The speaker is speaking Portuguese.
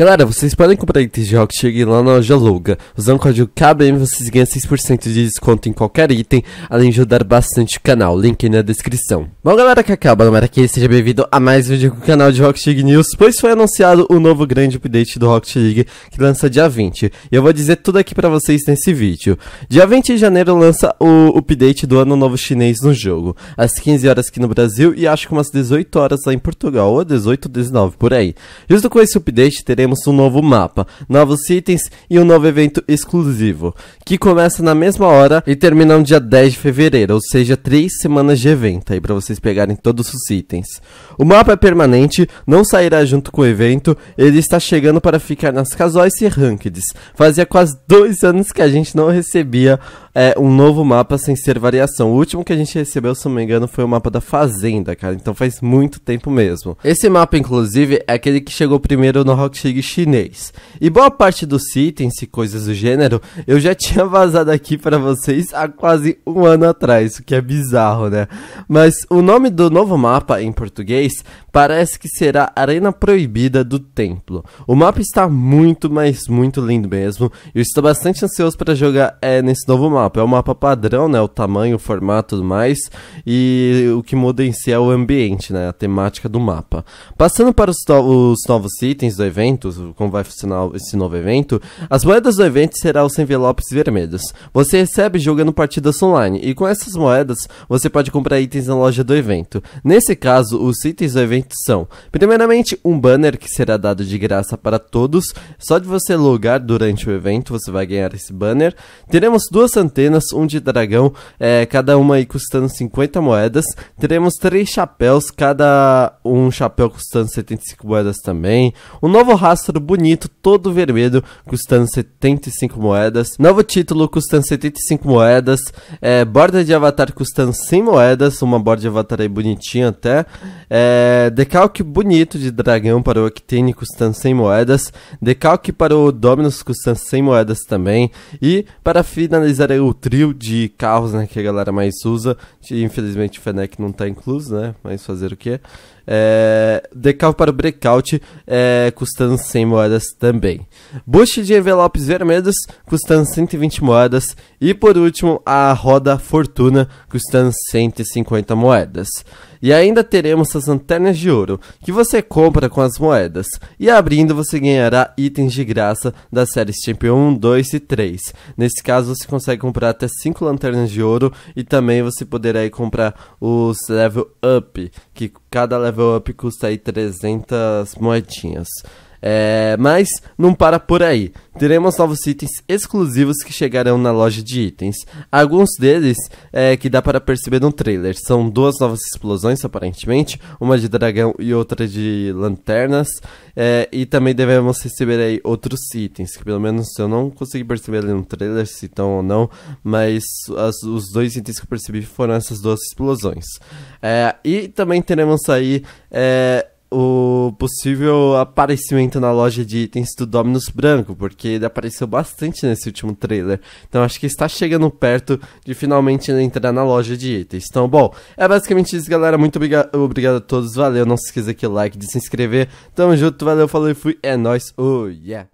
Galera, vocês podem comprar itens de Rocket League lá na loja Luga. Usando o código KBM vocês ganham 6% de desconto em qualquer item, além de ajudar bastante o canal. Link na descrição. Bom, galera, que acaba era aqui, seja bem-vindo a mais um vídeo do canal de Rocket League News, pois foi anunciado o novo grande update do Rocket League, que lança dia 20. E eu vou dizer tudo aqui pra vocês nesse vídeo. Dia 20 de janeiro lança o update do Ano Novo Chinês no jogo, às 15 horas aqui no Brasil e acho que umas 18 horas lá em Portugal, ou 18 ou 19, por aí. Justo com esse update, teremos um novo mapa, novos itens e um novo evento exclusivo, que começa na mesma hora e termina no dia 10 de fevereiro, ou seja, 3 semanas de evento aí para vocês pegarem todos os itens. O mapa é permanente, não sairá junto com o evento, ele está chegando para ficar nas casuais e rankeds. Fazia quase dois anos que a gente não recebia é, um novo mapa sem ser variação. O último que a gente recebeu, se não me engano, foi o mapa da Fazenda, cara, então faz muito tempo mesmo. Esse mapa, inclusive, é aquele que chegou primeiro no Rock League chinês. E boa parte dos itens e coisas do gênero eu já tinha vazado aqui para vocês há quase um ano atrás, o que é bizarro, né? Mas o nome do novo mapa em português parece que será Arena Proibida do Templo. O mapa está muito, mas muito lindo mesmo. Eu estou bastante ansioso para jogar é, nesse novo mapa. É um mapa padrão, né? O tamanho, o formato, tudo mais. E o que muda em si é o ambiente, né? A temática do mapa. Passando para os, os novos itens do evento, eventos, como vai funcionar esse novo evento, as moedas do evento serão os envelopes vermelhos. Você recebe jogando partidas online, e com essas moedas você pode comprar itens na loja do evento. Nesse caso, os itens do evento são, primeiramente, um banner que será dado de graça para todos, só de você logar durante o evento você vai ganhar esse banner. Teremos duas antenas, um de dragão, é, cada uma aí custando 50 moedas. Teremos três chapéus, cada um chapéu custando 75 moedas também. Um novo pássaro bonito, todo vermelho, custando 75 moedas. Novo título custando 75 moedas. É, borda de avatar custando 100 moedas, uma borda de avatar aí bonitinha até. É, decalque bonito de dragão para o Octane custando 100 moedas. Decalque para o Dominus custando 100 moedas também. E para finalizar é o trio de carros né, que a galera mais usa, infelizmente o Fennec não está incluso, né? Mas fazer o quê? É, decal para o breakout, é, custando 100 moedas também. Boost de envelopes vermelhos, custando 120 moedas. E por último, a roda fortuna, custando 150 moedas. E ainda teremos as lanternas de ouro, que você compra com as moedas. E abrindo, você ganhará itens de graça das séries Champion 1, 2 e 3. Nesse caso, você consegue comprar até 5 lanternas de ouro. E também você poderá comprar os level up, que cada level level up custa aí 300 moedinhas. É, mas não para por aí. Teremos novos itens exclusivos que chegarão na loja de itens. Alguns deles é, que dá para perceber no trailer. São duas novas explosões, aparentemente. Uma de dragão e outra de lanternas. É, e também devemos receber aí outros itens. Que pelo menos eu não consegui perceber ali no trailer se estão ou não. Mas as, os dois itens que eu percebi foram essas duas explosões. É, e também teremos aí é, o possível aparecimento na loja de itens do Dominus Branco, porque ele apareceu bastante nesse último trailer. Então acho que está chegando perto de finalmente entrar na loja de itens. Então, bom, é basicamente isso, galera. Muito obriga obrigado a todos, valeu. Não se esqueça aqui o like, de se inscrever. Tamo junto, valeu, falou e fui. É nóis, oh yeah!